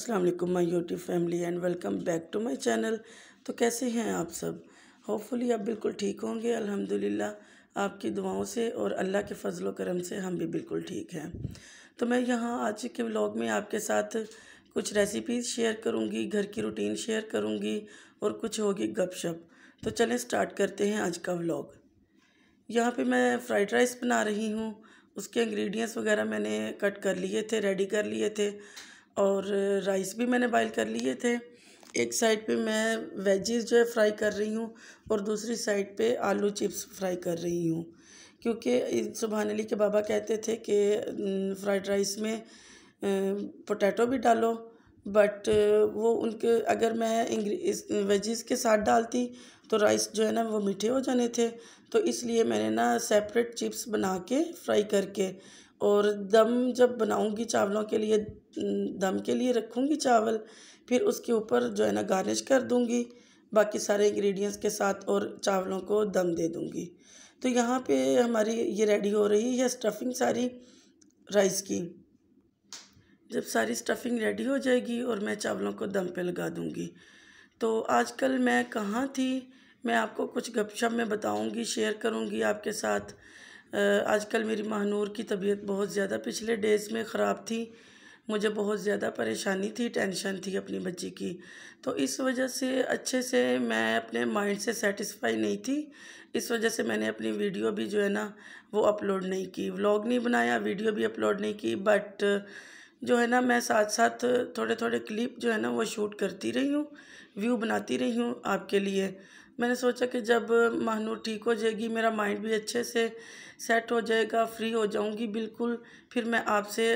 अस्सलाम वालेकुम my YouTube family and welcome back to my channel तो कैसे हैं आप सब होपफुली आप बिल्कुल ठीक होंगे अल्हम्दुलिल्लाह आपकी दुआओं से और अल्लाह के फजल करम से हम भी बिल्कुल ठीक हैं तो मैं यहाँ आज के व्लॉग में आपके साथ कुछ रेसिपीज़ शेयर करूँगी घर की रूटीन शेयर करूँगी और कुछ होगी गपशप तो चलें स्टार्ट करते हैं आज का व्लॉग यहाँ पर मैं फ्राइड राइस बना रही हूँ उसके इंग्रेडिएंट्स वगैरह मैंने कट कर लिए थे रेडी कर लिए थे और राइस भी मैंने बॉयल कर लिए थे एक साइड पे मैं वेजेस जो है फ्राई कर रही हूँ और दूसरी साइड पे आलू चिप्स फ्राई कर रही हूँ क्योंकि सुबहान अली के बाबा कहते थे कि फ्राइड राइस में पोटैटो भी डालो बट वो उनके अगर मैं वेजेस के साथ डालती तो राइस जो है ना वो मीठे हो जाने थे तो इसलिए मैंने ना सेपरेट चिप्स बना के फ्राई करके और दम जब बनाऊंगी चावलों के लिए दम के लिए रखूँगी चावल फिर उसके ऊपर जो है ना गार्निश कर दूँगी बाकी सारे इंग्रेडिएंट्स के साथ और चावलों को दम दे दूँगी तो यहाँ पे हमारी ये रेडी हो रही है स्टफिंग सारी राइस की जब सारी स्टफिंग रेडी हो जाएगी और मैं चावलों को दम पे लगा दूँगी तो आजकल मैं कहाँ थी मैं आपको कुछ गपशप में बताऊँगी शेयर करूँगी आपके साथ आजकल मेरी महानूर की तबीयत बहुत ज़्यादा पिछले डेज़ में ख़राब थी मुझे बहुत ज़्यादा परेशानी थी टेंशन थी अपनी बच्ची की तो इस वजह से अच्छे से मैं अपने माइंड से सेटिस्फाई नहीं थी इस वजह से मैंने अपनी वीडियो भी जो है ना वो अपलोड नहीं की व्लॉग नहीं बनाया वीडियो भी अपलोड नहीं की बट जो है ना मैं साथ साथ थोड़े थोड़े क्लिप जो है ना वो शूट करती रही हूँ व्यू बनाती रही हूँ आपके लिए मैंने सोचा कि जब महानूर ठीक हो जाएगी मेरा माइंड भी अच्छे से सेट हो जाएगा फ्री हो जाऊंगी बिल्कुल फिर मैं आपसे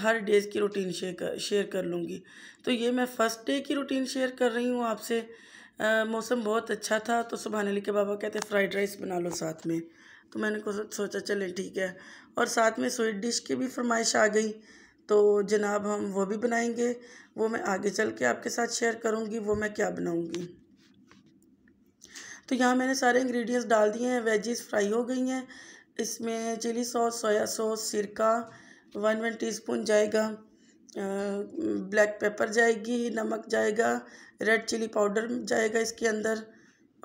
हर डेज़ की रूटीन शेयर कर शेयर कर लूँगी तो ये मैं फ़र्स्ट डे की रूटीन शेयर कर रही हूँ आपसे मौसम बहुत अच्छा था तो सुबह अली के बाबा कहते फ्राइड राइस बना लो साथ में तो मैंने सोचा चले ठीक है और साथ में स्वीट डिश की भी फरमाइश आ गई तो जनाब हम वो भी बनाएंगे वो मैं आगे चल के आपके साथ शेयर करूँगी वो मैं क्या बनाऊँगी तो यहाँ मैंने सारे इंग्रेडिएंट्स डाल दिए हैं वेजेस फ्राई हो गई हैं इसमें चिली सॉस सोया सॉस सिरका वन वन टीस्पून जाएगा ब्लैक पेपर जाएगी नमक जाएगा रेड चिली पाउडर जाएगा इसके अंदर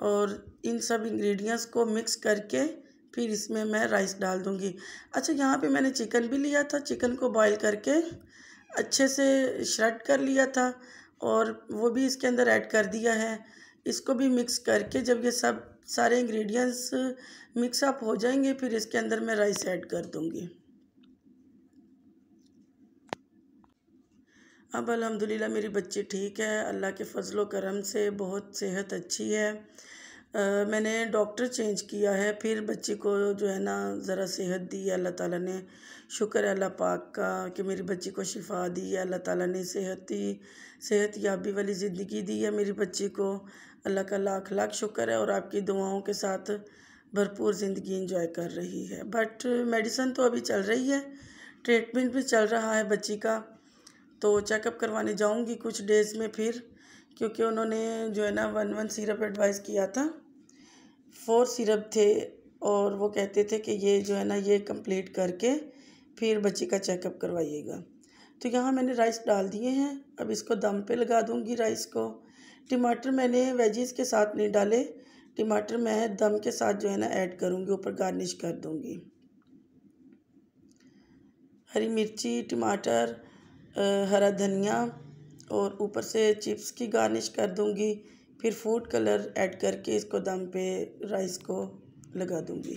और इन सब इंग्रेडिएंट्स को मिक्स करके फिर इसमें मैं राइस डाल दूँगी अच्छा यहाँ पे मैंने चिकन भी लिया था चिकन को बॉईल करके अच्छे से श्रेड कर लिया था और वो भी इसके अंदर ऐड कर दिया है इसको भी मिक्स करके जब ये सब सारे इंग्रेडिएंट्स मिक्सअप हो जाएंगे फिर इसके अंदर मैं राइस ऐड कर दूँगी अब अल्हम्दुलिल्लाह मेरी बच्ची ठीक है अल्लाह के फजलो करम से बहुत सेहत अच्छी है आ, मैंने डॉक्टर चेंज किया है फिर बच्ची को जो है ना ज़रा सेहत दी है अल्लाह ताला ने शुक्र है अल्लाह पाक का कि मेरी बच्ची को शिफा दी है अल्लाह ताला ने सेहत दी सेहत याबी वाली ज़िंदगी दी है मेरी बच्ची को अल्लाह का लाख लाख शुक्र है और आपकी दुआओं के साथ भरपूर ज़िंदगी इंजॉय कर रही है बट मेडिसन तो अभी चल रही है ट्रीटमेंट भी चल रहा है बच्ची का तो चेकअप करवाने जाऊंगी कुछ डेज़ में फिर क्योंकि उन्होंने जो है ना वन वन सिरप एडवाइस किया था फोर सिरप थे और वो कहते थे कि ये जो है ना ये कंप्लीट करके फिर बच्ची का चेकअप करवाइएगा तो यहाँ मैंने राइस डाल दिए हैं अब इसको दम पे लगा दूँगी राइस को टमाटर मैंने वेजीज़ के साथ नहीं डाले टमाटर मैं दम के साथ जो है ना ऐड करूँगी ऊपर गार्निश कर दूँगी हरी मिर्ची टमाटर हरा धनिया और ऊपर से चिप्स की गार्निश कर दूँगी फिर फूड कलर ऐड करके इसको दम पे राइस को लगा दूंगी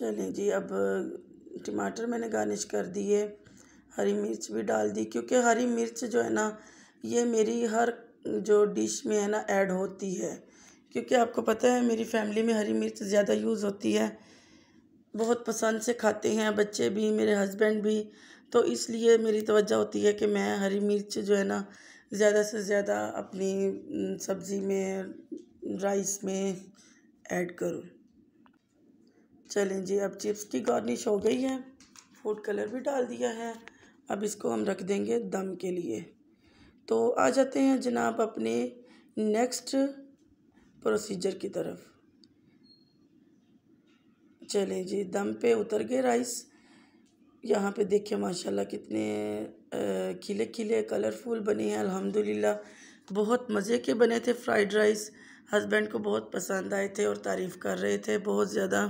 चलें जी अब टमाटर मैंने गार्निश कर दिए हरी मिर्च भी डाल दी क्योंकि हरी मिर्च जो है ना ये मेरी हर जो डिश में है ना ऐड होती है क्योंकि आपको पता है मेरी फैमिली में हरी मिर्च ज़्यादा यूज़ होती है बहुत पसंद से खाते हैं बच्चे भी मेरे हस्बैंड भी तो इसलिए मेरी तवज्जो होती है कि मैं हरी मिर्च जो है ना ज़्यादा से ज़्यादा अपनी सब्ज़ी में राइस में ऐड करूँ चलें जी अब चिप्स की गार्निश हो गई है फूड कलर भी डाल दिया है अब इसको हम रख देंगे दम के लिए तो आ जाते हैं जनाब अपने नेक्स्ट प्रोसीजर की तरफ चलें जी दम पे उतर गए राइस यहाँ पे देखिए माशाल्लाह कितने खिले खिले कलरफुल बने हैं अल्हम्दुलिल्लाह बहुत मज़े के बने थे फ्राइड राइस हस्बैंड को बहुत पसंद आए थे और तारीफ़ कर रहे थे बहुत ज़्यादा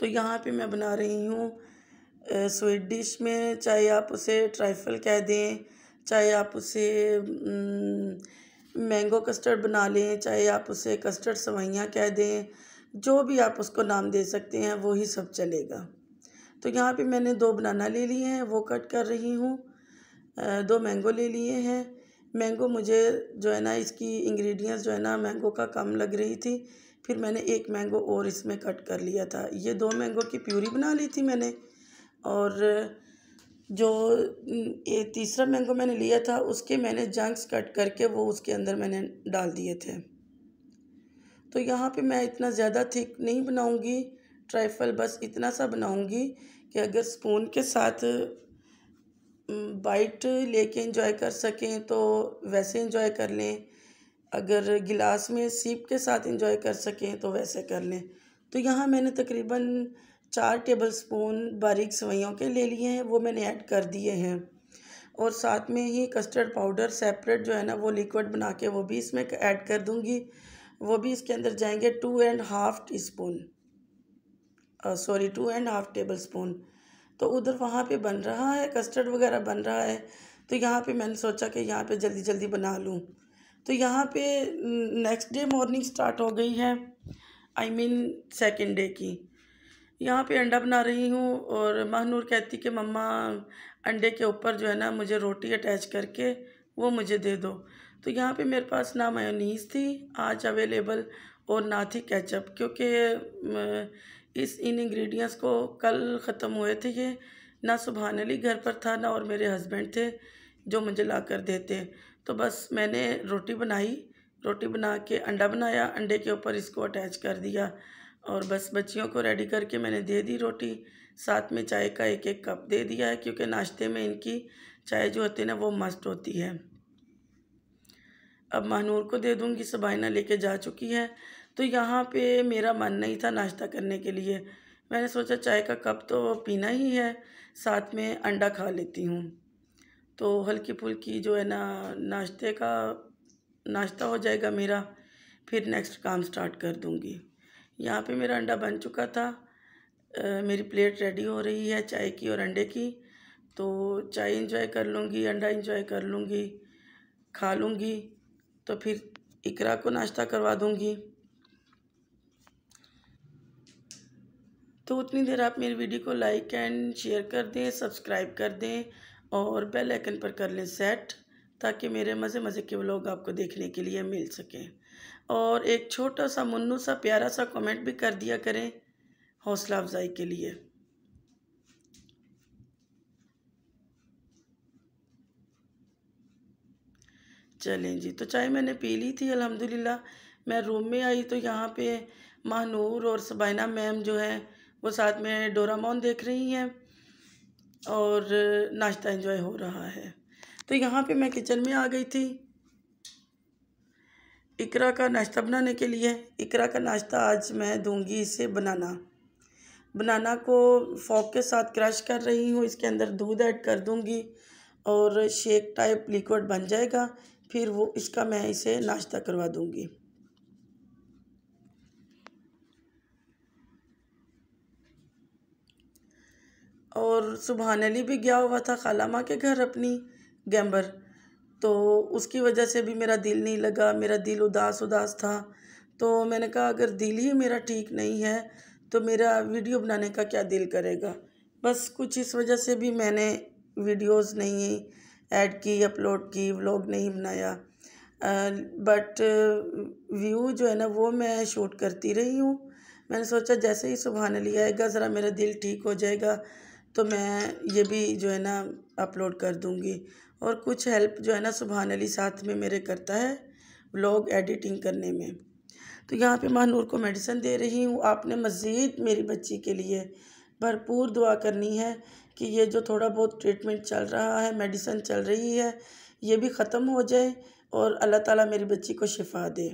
तो यहाँ पे मैं बना रही हूँ स्वीट डिश में चाहे आप उसे ट्राइफल कह दें चाहे आप उसे मैंगो कस्टर्ड बना लें चाहे आप उसे कस्टर्ड सवैयाँ कह दें जो भी आप उसको नाम दे सकते हैं वो ही सब चलेगा तो यहाँ पे मैंने दो बनाना ले लिए हैं वो कट कर रही हूँ दो मैंगो ले लिए हैं मैंगो मुझे जो है ना इसकी इंग्रेडिएंट्स जो है ना मैंगो का कम लग रही थी फिर मैंने एक मैंगो और इसमें कट कर लिया था ये दो मैंगो की प्यूरी बना ली थी मैंने और जो ये तीसरा मैंगो मैंने लिया था उसके मैंने जंक्स कट करके वो उसके अंदर मैंने डाल दिए थे तो यहाँ पे मैं इतना ज़्यादा थिक नहीं बनाऊँगी ट्राइफल बस इतना सा बनाऊँगी कि अगर स्पून के साथ बाइट लेके इंजॉय कर सकें तो वैसे इंजॉय कर लें अगर गिलास में सीप के साथ इंजॉय कर सकें तो वैसे कर लें तो यहाँ मैंने तकरीबन चार टेबलस्पून बारीक सवैयों के ले लिए हैं वो मैंने ऐड कर दिए हैं और साथ में ही कस्टर्ड पाउडर सेपरेट जो है ना वो लिक्विड बना के वो भी इसमें ऐड कर दूँगी वो भी इसके अंदर जाएंगे two and half teaspoon sorry two and half tablespoon तो उधर वहाँ पे बन रहा है कस्टर्ड वगैरह बन रहा है तो यहाँ पे मैंने सोचा कि यहाँ पे जल्दी जल्दी बना लूँ तो यहाँ पे नेक्स्ट डे मॉर्निंग स्टार्ट हो गई है आई मीन सेकेंड डे की यहाँ पे अंडा बना रही हूँ और महनूर कहती कि मम्मा अंडे के ऊपर जो है ना मुझे रोटी अटैच करके वो मुझे दे दो तो यहाँ पे मेरे पास ना मायोनीज़ थी आज अवेलेबल और ना थी केचप क्योंकि इस इन इंग्रेडिएंट्स को कल ख़त्म हुए थे ये ना अली घर पर था ना और मेरे हस्बैंड थे जो मुझे ला कर देते तो बस मैंने रोटी बनाई रोटी बना के अंडा बनाया अंडे के ऊपर इसको अटैच कर दिया और बस बच्चियों को रेडी करके मैंने दे दी रोटी साथ में चाय का एक एक कप दे दिया है क्योंकि नाश्ते में इनकी चाय जो होती है ना वो मस्त होती है अब महानूर को दे दूँगी सबाइना लेके जा चुकी है तो यहाँ पे मेरा मन नहीं था नाश्ता करने के लिए मैंने सोचा चाय का कप तो पीना ही है साथ में अंडा खा लेती हूँ तो हल्की फुल्की जो है ना नाश्ते का नाश्ता हो जाएगा मेरा फिर नेक्स्ट काम स्टार्ट कर दूँगी यहाँ पे मेरा अंडा बन चुका था आ, मेरी प्लेट रेडी हो रही है चाय की और अंडे की तो चाय इंजॉय कर लूँगी अंडा इंजॉय कर लूँगी खा लूँगी तो फिर इकरा को नाश्ता करवा दूँगी तो उतनी देर आप मेरी वीडियो को लाइक एंड शेयर कर दें सब्सक्राइब कर दें और बेल आइकन पर कर लें सेट ताकि मेरे मज़े मज़े के व्लॉग आपको देखने के लिए मिल सकें और एक छोटा सा मुन्नू सा प्यारा सा कमेंट भी कर दिया करें हौसला अफजाई के लिए चलें जी तो चाय मैंने पी ली थी अल्हम्दुलिल्लाह मैं रूम में आई तो यहाँ पे महानूर और सबाइना मैम जो है वो साथ में डोरामोन देख रही हैं और नाश्ता एंजॉय हो रहा है तो यहाँ पे मैं किचन में आ गई थी इकरा का नाश्ता बनाने के लिए इकरा का नाश्ता आज मैं दूंगी इसे बनाना बनाना को फॉक के साथ क्रश कर रही हूँ इसके अंदर दूध ऐड कर दूंगी और शेक टाइप लिक्विड बन जाएगा फिर वो इसका मैं इसे नाश्ता करवा दूंगी और सुबह अली भी गया हुआ था खाला माँ के घर अपनी गैम्बर तो उसकी वजह से भी मेरा दिल नहीं लगा मेरा दिल उदास उदास था तो मैंने कहा अगर दिल ही मेरा ठीक नहीं है तो मेरा वीडियो बनाने का क्या दिल करेगा बस कुछ इस वजह से भी मैंने वीडियोस नहीं ऐड की अपलोड की व्लॉग नहीं बनाया बट व्यू जो है ना वो मैं शूट करती रही हूँ मैंने सोचा जैसे ही सुबह लिया आएगा ज़रा मेरा दिल ठीक हो जाएगा तो मैं ये भी जो है ना अपलोड कर दूँगी और कुछ हेल्प जो है ना सुबहान अली साथ में मेरे करता है ब्लॉग एडिटिंग करने में तो यहाँ पे महानूर नूर को मेडिसिन दे रही हूँ आपने मज़ीद मेरी बच्ची के लिए भरपूर दुआ करनी है कि ये जो थोड़ा बहुत ट्रीटमेंट चल रहा है मेडिसिन चल रही है ये भी ख़त्म हो जाए और अल्लाह ताला मेरी बच्ची को शिफा दे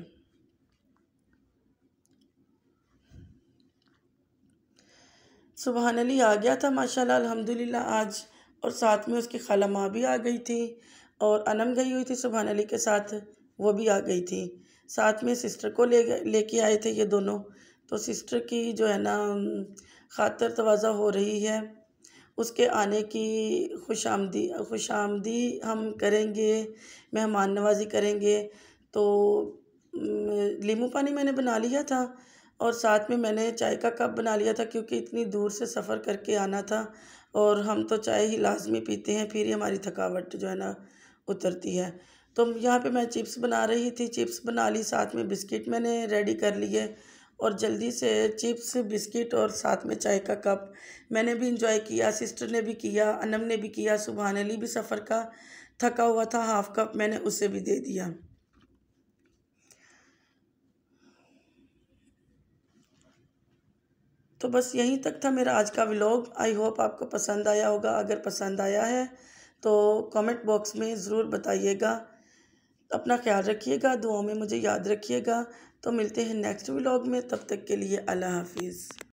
सुबहान अली आ गया था माशाल्लाह अल्हम्दुलिल्लाह आज और साथ में उसकी खाला माँ भी आ गई थी और अनम गई हुई थी सुबहान अली के साथ वो भी आ गई थी साथ में सिस्टर को ले लेके आए थे ये दोनों तो सिस्टर की जो है ना खातर तोज़ा हो रही है उसके आने की खुश आमदी खुश आमदी हम करेंगे मेहमान नवाजी करेंगे तो लीमू पानी मैंने बना लिया था और साथ में मैंने चाय का कप बना लिया था क्योंकि इतनी दूर से सफ़र करके आना था और हम तो चाय ही लाजमी पीते हैं फिर ही हमारी थकावट जो है ना उतरती है तो यहाँ पे मैं चिप्स बना रही थी चिप्स बना ली साथ में बिस्किट मैंने रेडी कर लिए और जल्दी से चिप्स बिस्किट और साथ में चाय का कप मैंने भी इंजॉय किया सिस्टर ने भी किया अनम ने भी किया सुबहान अली भी सफ़र का थका हुआ था हाफ़ कप मैंने उसे भी दे दिया तो बस यहीं तक था मेरा आज का व्लॉग आई होप आपको पसंद आया होगा अगर पसंद आया है तो कमेंट बॉक्स में ज़रूर बताइएगा अपना ख्याल रखिएगा दुआओं में मुझे याद रखिएगा तो मिलते हैं नेक्स्ट व्लॉग में तब तक के लिए अल्लाह हाफिज़